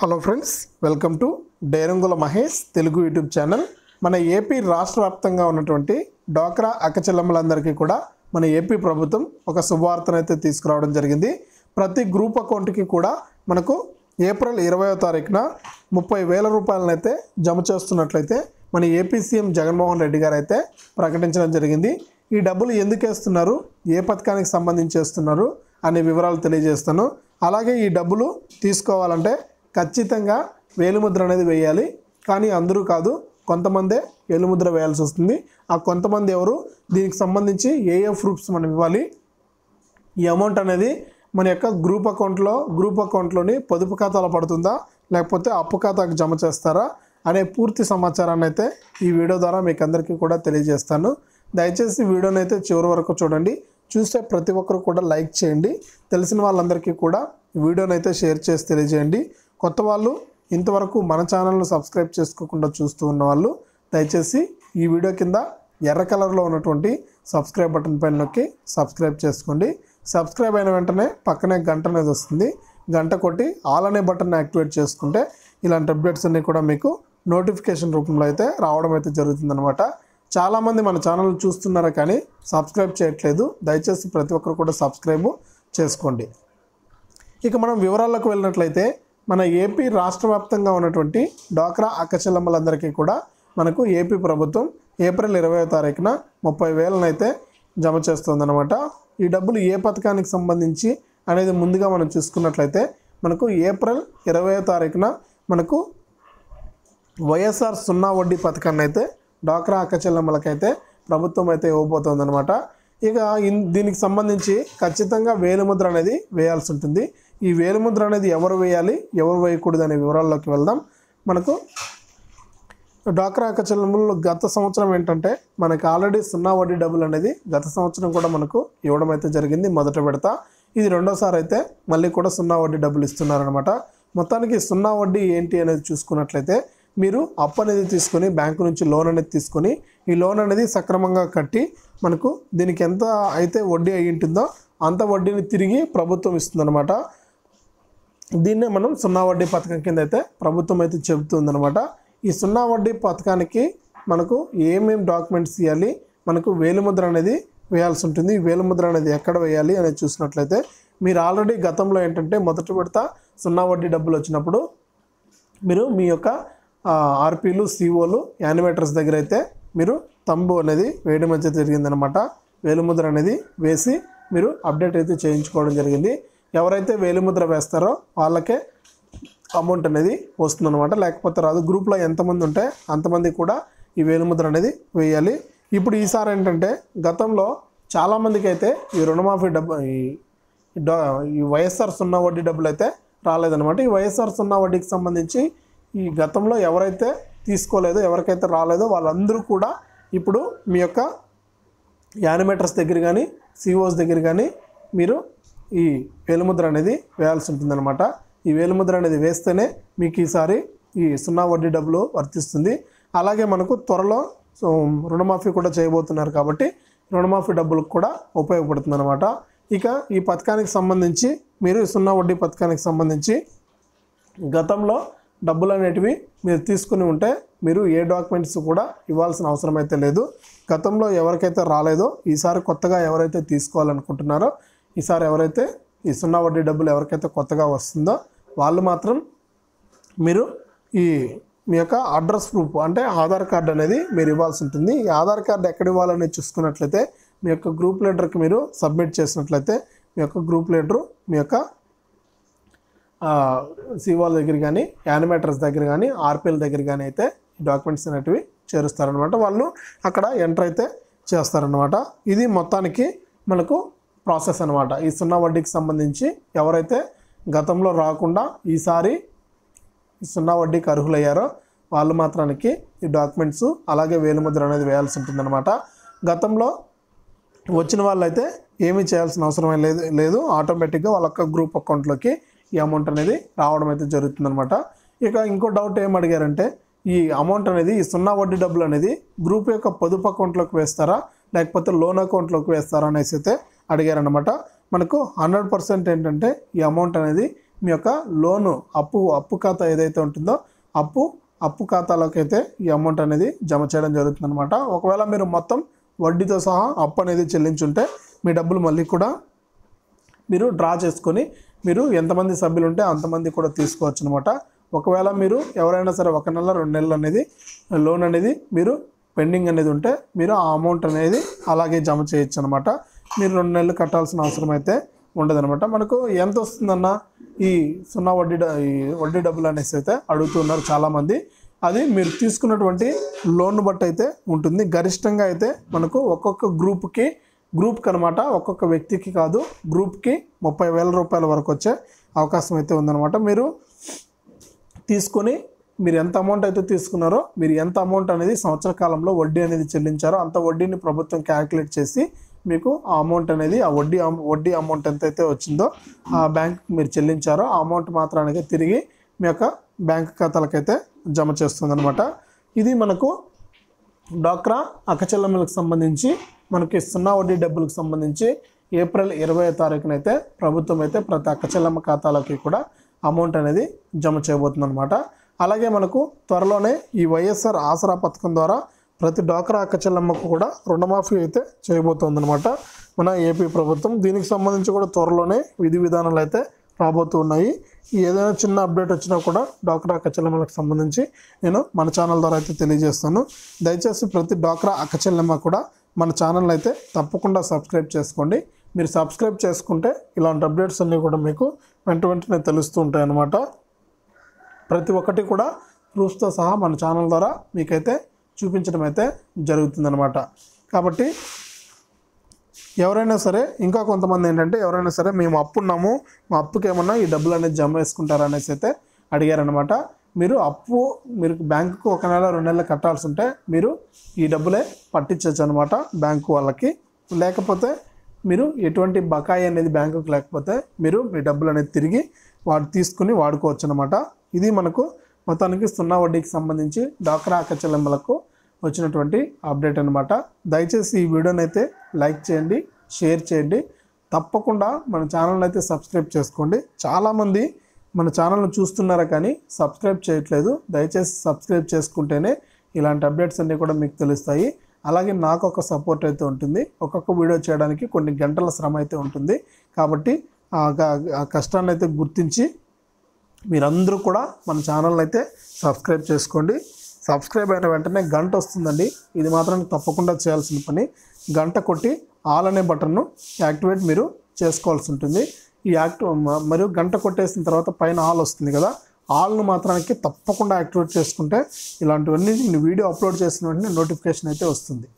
hello friends welcome to Derangula Mahesh Telugu YouTube channel మన AP రాష్ట్ర వ్యాప్తంగా ఉన్నటువంటి డోక్రా అక్కచెల్లమ్మలందరికీ కూడా మన ఏపీ ప్రభుత్వం ఒక శుభవార్తను అయితే తీసుకురావడం జరిగింది ప్రతి గ్రూప్ అకౌంట్కి కూడా మనకు ఏప్రిల్ ఇరవయ తారీఖున ముప్పై వేల రూపాయలనైతే జమ చేస్తున్నట్లయితే మన ఏపీ సీఎం జగన్మోహన్ రెడ్డి గారు అయితే ప్రకటించడం జరిగింది ఈ డబ్బులు ఎందుకు వేస్తున్నారు ఏ పథకానికి సంబంధించి వేస్తున్నారు అనే వివరాలు తెలియజేస్తాను అలాగే ఈ డబ్బులు తీసుకోవాలంటే ఖచ్చితంగా వేలిముద్ర అనేది వేయాలి కానీ అందరూ కాదు కొంతమందే వేలిముద్ర వేయాల్సి వస్తుంది ఆ కొంతమంది ఎవరు దీనికి సంబంధించి ఏ ఏ ప్రూఫ్స్ మనం ఇవ్వాలి ఈ అమౌంట్ అనేది మన యొక్క గ్రూప్ అకౌంట్లో గ్రూప్ అకౌంట్లోని పొదుపు ఖాతాలో పడుతుందా లేకపోతే అప్పు ఖాతాకు జమ చేస్తారా అనే పూర్తి సమాచారాన్ని అయితే ఈ వీడియో ద్వారా మీకు అందరికీ కూడా తెలియజేస్తాను దయచేసి వీడియోని అయితే చివరి వరకు చూడండి చూస్తే ప్రతి ఒక్కరు కూడా లైక్ చేయండి తెలిసిన వాళ్ళందరికీ కూడా వీడియోని అయితే షేర్ చేసి తెలియజేయండి కొత్త వాళ్ళు ఇంతవరకు మన ఛానల్ను సబ్స్క్రైబ్ చేసుకోకుండా చూస్తూ ఉన్న వాళ్ళు దయచేసి ఈ వీడియో కింద ఎర్ర కలర్లో ఉన్నటువంటి సబ్స్క్రైబ్ బటన్ పైన నొక్కి సబ్స్క్రైబ్ చేసుకోండి సబ్స్క్రైబ్ అయిన వెంటనే పక్కనే గంట అనేది వస్తుంది గంట కొట్టి ఆల్ అనే బటన్ యాక్టివేట్ చేసుకుంటే ఇలాంటి అప్డేట్స్ అన్నీ కూడా మీకు నోటిఫికేషన్ రూపంలో అయితే రావడం అయితే జరుగుతుందనమాట చాలామంది మన ఛానల్ చూస్తున్నారు కానీ సబ్స్క్రైబ్ చేయట్లేదు దయచేసి ప్రతి ఒక్కరు కూడా సబ్స్క్రైబ్ చేసుకోండి ఇక మనం వివరాల్లోకి వెళ్ళినట్లయితే మన ఏపీ రాష్ట్ర వ్యాప్తంగా ఉన్నటువంటి డ్వాక్రా అక్కచెల్లమ్మలందరికీ కూడా మనకు ఏపీ ప్రభుత్వం ఏప్రిల్ ఇరవై తారీఖున ముప్పై వేలనైతే జమ చేస్తుందన్నమాట ఈ డబ్బులు ఏ పథకానికి సంబంధించి అనేది ముందుగా మనం చూసుకున్నట్లయితే మనకు ఏప్రిల్ ఇరవై తారీఖున మనకు వైఎస్ఆర్ సున్నా వడ్డీ పథకాన్ని అయితే డ్వాక్రా అక్కచెల్లమ్మలకైతే ప్రభుత్వం అయితే ఇవ్వబోతోందనమాట ఇక దీనికి సంబంధించి ఖచ్చితంగా వేలుముద్ర అనేది వేయాల్సి ఉంటుంది ఈ వేలుముద్ర అనేది ఎవరు వేయాలి ఎవరు వేయకూడదు అనే వివరాల్లోకి వెళ్దాం మనకు డ్వాక్రా అక్కచెల్లెంపులు గత సంవత్సరం ఏంటంటే మనకి ఆల్రెడీ సున్నా వడ్డీ డబ్బులు అనేది గత సంవత్సరం కూడా మనకు ఇవ్వడం అయితే జరిగింది మొదట పెడతా ఇది రెండోసారి అయితే మళ్ళీ కూడా సున్నా వడ్డీ డబ్బులు ఇస్తున్నారనమాట మొత్తానికి సున్నా వడ్డీ ఏంటి అనేది చూసుకున్నట్లయితే మీరు అప్పు అనేది తీసుకొని బ్యాంకు నుంచి లోన్ అనేది తీసుకొని ఈ లోన్ అనేది సక్రమంగా కట్టి మనకు దీనికి ఎంత అయితే వడ్డీ అయి ఉంటుందో అంత వడ్డీని తిరిగి ప్రభుత్వం ఇస్తుందన్నమాట దీన్నే మనం సున్నా వడ్డీ పథకం కింద అయితే ప్రభుత్వం అయితే చెబుతుంది అనమాట ఈ సున్నా వడ్డీ పథకానికి మనకు ఏమేమి డాక్యుమెంట్స్ ఇవ్వాలి మనకు వేలిముద్ర అనేది వేయాల్సి ఉంటుంది వేలుముద్ర అనేది ఎక్కడ వేయాలి అనేది చూసినట్లయితే మీరు ఆల్రెడీ గతంలో ఏంటంటే మొదటి విడత సున్నా వడ్డీ డబ్బులు వచ్చినప్పుడు మీరు మీ యొక్క ఆర్పీలు సిఓలు యానిమేటర్స్ దగ్గర అయితే మీరు తంబు అనేది వేయడం అయితే జరిగిందనమాట వేలిముద్ర అనేది వేసి మీరు అప్డేట్ అయితే చేయించుకోవడం జరిగింది ఎవరైతే వేలిముద్ర వేస్తారో వాళ్ళకే అమౌంట్ అనేది వస్తుందన్నమాట లేకపోతే రాదు గ్రూప్లో ఎంతమంది ఉంటే అంతమంది కూడా ఈ వేలిముద్ర అనేది వేయాలి ఇప్పుడు ఈసారి ఏంటంటే గతంలో చాలామందికి అయితే ఈ రుణమాఫీ డబ్బు ఈ వైఎస్ఆర్ సున్నా వడ్డీ డబ్బులు అయితే రాలేదన్నమాట ఈ వైఎస్ఆర్ సున్నా వడ్డీకి సంబంధించి ఈ గతంలో ఎవరైతే తీసుకోలేదో ఎవరికైతే రాలేదో వాళ్ళందరూ కూడా ఇప్పుడు మీ యొక్క యానిమేటర్స్ దగ్గర కానీ సిఓస్ e దగ్గర కానీ మీరు ఈ వేలుముద్ర అనేది వేయాల్సి ఉంటుందన్నమాట ఈ వేలుముద్ర అనేది వేస్తేనే మీకు ఈసారి ఈ సున్నా వడ్డీ డబ్బులు వర్తిస్తుంది అలాగే మనకు త్వరలో రుణమాఫీ కూడా చేయబోతున్నారు కాబట్టి రుణమాఫీ డబ్బులకు కూడా ఉపయోగపడుతుంది అనమాట ఇక ఈ పథకానికి సంబంధించి మీరు సున్నా వడ్డీ పథకానికి సంబంధించి గతంలో డబ్బులు అనేటివి మీరు తీసుకుని ఉంటే మీరు ఏ డాక్యుమెంట్స్ కూడా ఇవ్వాల్సిన అవసరం అయితే లేదు గతంలో ఎవరికైతే రాలేదో ఈసారి కొత్తగా ఎవరైతే తీసుకోవాలనుకుంటున్నారో ఈసారి ఎవరైతే ఈ సున్నా వడ్డీ డబ్బులు ఎవరికైతే కొత్తగా వస్తుందో వాళ్ళు మాత్రం మీరు ఈ మీ యొక్క అడ్రస్ ప్రూఫ్ అంటే ఆధార్ కార్డు అనేది మీరు ఇవ్వాల్సి ఉంటుంది ఈ ఆధార్ కార్డు ఎక్కడ ఇవ్వాలని చూసుకున్నట్లయితే మీ యొక్క గ్రూప్ లీడర్కి మీరు సబ్మిట్ చేసినట్లయితే మీ యొక్క గ్రూప్ లీడరు మీ యొక్క సివాల్ దగ్గర కానీ యానిమేటర్స్ దగ్గర కానీ ఆర్పిఎల్ దగ్గర కానీ అయితే డాక్యుమెంట్స్ అనేటివి చేరుస్తారనమాట వాళ్ళు అక్కడ ఎంటర్ అయితే చేస్తారనమాట ఇది మొత్తానికి మనకు ప్రాసెస్ అనమాట ఈ సున్నా వడ్డీకి సంబంధించి ఎవరైతే గతంలో రాకుండా ఈసారి సున్నా వడ్డీకి అర్హులయ్యారో వాళ్ళు మాత్రానికి ఈ డాక్యుమెంట్స్ అలాగే వేలుముద్ర అనేది వేయాల్సి ఉంటుందన్నమాట గతంలో వచ్చిన వాళ్ళైతే ఏమీ చేయాల్సిన అవసరం లేదు లేదు ఆటోమేటిక్గా వాళ్ళొక్క గ్రూప్ అకౌంట్లోకి ఈ అమౌంట్ అనేది రావడం అయితే జరుగుతుందనమాట ఇక ఇంకో డౌట్ ఏం అడిగారంటే ఈ అమౌంట్ అనేది ఈ సున్నా వడ్డీ డబ్బులు అనేది గ్రూప్ యొక్క పొదుపు అకౌంట్లోకి వేస్తారా లేకపోతే లోన్ అకౌంట్లోకి వేస్తారా అనేసి అయితే అడిగారనమాట మనకు హండ్రెడ్ పర్సెంట్ ఏంటంటే ఈ అమౌంట్ అనేది మీ యొక్క లోను అప్పు అప్పు ఖాతా ఏదైతే ఉంటుందో అప్పు అప్పు ఖాతాలోకి అయితే ఈ అమౌంట్ అనేది జమ చేయడం జరుగుతుందనమాట ఒకవేళ మీరు మొత్తం వడ్డీతో సహా అప్పు అనేది చెల్లించుంటే మీ డబ్బులు మళ్ళీ కూడా మీరు డ్రా చేసుకొని మీరు ఎంతమంది సభ్యులు ఉంటే అంతమంది కూడా తీసుకోవచ్చు అనమాట ఒకవేళ మీరు ఎవరైనా సరే ఒక నెల రెండు నెలలు అనేది లోన్ అనేది మీరు పెండింగ్ అనేది ఉంటే మీరు ఆ అమౌంట్ అనేది అలాగే జమ చేయొచ్చు అనమాట మీరు రెండు నెలలు కట్టాల్సిన అవసరం అయితే ఉండదనమాట మనకు ఎంత వస్తుందన్న ఈ సున్నా వడ్డీ ఈ వడ్డీ డబ్బులు అనేసి అయితే అడుగుతున్నారు చాలామంది అది మీరు తీసుకున్నటువంటి లోన్ బట్టి అయితే ఉంటుంది గరిష్టంగా అయితే మనకు ఒక్కొక్క గ్రూప్కి గ్రూప్కి అనమాట ఒక్కొక్క వ్యక్తికి కాదు గ్రూప్కి ముప్పై వేల రూపాయల వరకు వచ్చే అవకాశం అయితే ఉందన్నమాట మీరు తీసుకొని మీరు ఎంత అమౌంట్ అయితే తీసుకున్నారో మీరు ఎంత అమౌంట్ అనేది సంవత్సర కాలంలో వడ్డీ అనేది చెల్లించారో అంత వడ్డీని ప్రభుత్వం క్యాలిక్యులేట్ చేసి మీకు ఆ అమౌంట్ అనేది ఆ వడ్డీ వడ్డీ అమౌంట్ ఎంత అయితే వచ్చిందో ఆ బ్యాంక్ మీరు చెల్లించారో ఆ అమౌంట్ మాత్రానికి తిరిగి మీ యొక్క బ్యాంక్ ఖాతాలకైతే జమ చేస్తుంది అనమాట ఇది మనకు డాక్రా అక్కచెల్లమ్మలకు సంబంధించి మనకి సున్నా వడ్డీ డబ్బులకు సంబంధించి ఏప్రిల్ ఇరవై తారీఖునైతే ప్రభుత్వం అయితే ప్రతి అక్కచెల్లమ్మ ఖాతాలకి కూడా అమౌంట్ అనేది జమ చేయబోతుందన్నమాట అలాగే మనకు త్వరలోనే ఈ వైఎస్ఆర్ ఆసరా పథకం ద్వారా ప్రతి డాక్రా అక్కచెల్లమ్మకు కూడా రుణమాఫీ అయితే చేయబోతోందనమాట మన ఏపీ ప్రభుత్వం దీనికి సంబంధించి కూడా త్వరలోనే విధి విధానాలు అయితే రాబోతున్నాయి ఏదైనా చిన్న అప్డేట్ వచ్చినా కూడా డాక్రా అక్కచెల్లెమ్మలకు సంబంధించి నేను మన ఛానల్ ద్వారా అయితే తెలియజేస్తాను దయచేసి ప్రతి డాక్రా అక్కచెల్లెమ్మ కూడా మన ఛానల్ అయితే తప్పకుండా సబ్స్క్రైబ్ చేసుకోండి మీరు సబ్స్క్రైబ్ చేసుకుంటే ఇలాంటి అప్డేట్స్ అన్నీ కూడా మీకు వెంట వెంటనే తెలుస్తూ ఉంటాయన్నమాట ప్రతి ఒక్కటి కూడా ప్రూఫ్తో సహా మన ఛానల్ ద్వారా మీకైతే చూపించడం అయితే జరుగుతుందనమాట కాబట్టి ఎవరైనా సరే ఇంకా కొంతమంది ఏంటంటే ఎవరైనా సరే మేము అప్పున్నాము మా అప్పుకి ఏమన్నా ఈ డబ్బులు అనేది జమ వేసుకుంటారా అనేసి అయితే అడిగారనమాట మీరు అప్పు మీరు బ్యాంకుకు ఒక నెల రెండు నెలలు కట్టాల్సి ఉంటే మీరు ఈ డబ్బులే పట్టించవచ్చు అనమాట బ్యాంకు వాళ్ళకి లేకపోతే మీరు ఎటువంటి బకాయి అనేది బ్యాంకుకి లేకపోతే మీరు మీ డబ్బులు అనేది తిరిగి వాడు తీసుకుని వాడుకోవచ్చు అనమాట ఇది మనకు మొత్తానికి సున్నా వడ్డీకి సంబంధించి డాక్రా అక్క చెల్లెమ్మలకు వచ్చినటువంటి అప్డేట్ అనమాట దయచేసి ఈ వీడియోని అయితే లైక్ చేయండి షేర్ చేయండి తప్పకుండా మన ఛానల్ని అయితే సబ్స్క్రైబ్ చేసుకోండి చాలామంది మన ఛానల్ను చూస్తున్నారా కానీ సబ్స్క్రైబ్ చేయట్లేదు దయచేసి సబ్స్క్రైబ్ చేసుకుంటేనే ఇలాంటి అప్డేట్స్ అన్నీ కూడా మీకు తెలుస్తాయి అలాగే నాకు ఒక సపోర్ట్ అయితే ఉంటుంది ఒక్కొక్క వీడియో చేయడానికి కొన్ని గంటల శ్రమ అయితే ఉంటుంది కాబట్టి ఆ కష్టాన్ని అయితే గుర్తించి మీరందరూ కూడా మన ఛానల్ని అయితే సబ్స్క్రైబ్ చేసుకోండి సబ్స్క్రైబ్ అయిన వెంటనే గంట వస్తుందండి ఇది మాత్రం తప్పకుండా చేయాల్సిన పని గంట కొట్టి ఆల్ అనే బటన్ను యాక్టివేట్ మీరు చేసుకోవాల్సి ఉంటుంది ఈ యాక్ట్ మరియు గంట కొట్టేసిన తర్వాత పైన ఆల్ వస్తుంది కదా ఆల్ను మాత్రానికి తప్పకుండా యాక్టివేట్ చేసుకుంటే ఇలాంటివన్నీ నేను వీడియో అప్లోడ్ చేసిన వెంటనే నోటిఫికేషన్ అయితే వస్తుంది